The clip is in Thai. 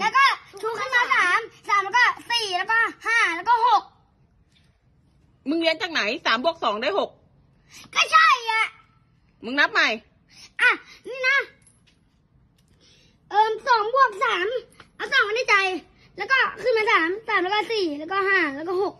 แล้วก็ชูขึ้นมาสามสามแล้วก็สี่แล้วก็ห้าแล้วก็หกมึงเรียนจากไหนสามบวกสองได้หกก็ใช่อ่ะ มึงนับใหม่ อ่ะนี่นะเอิมสองบวกสามเอาสองไว้ในใจ แล้วก็ขึ้นมาสามสามแล้วก็สี่แล้วก็ห้าแล้วก็หก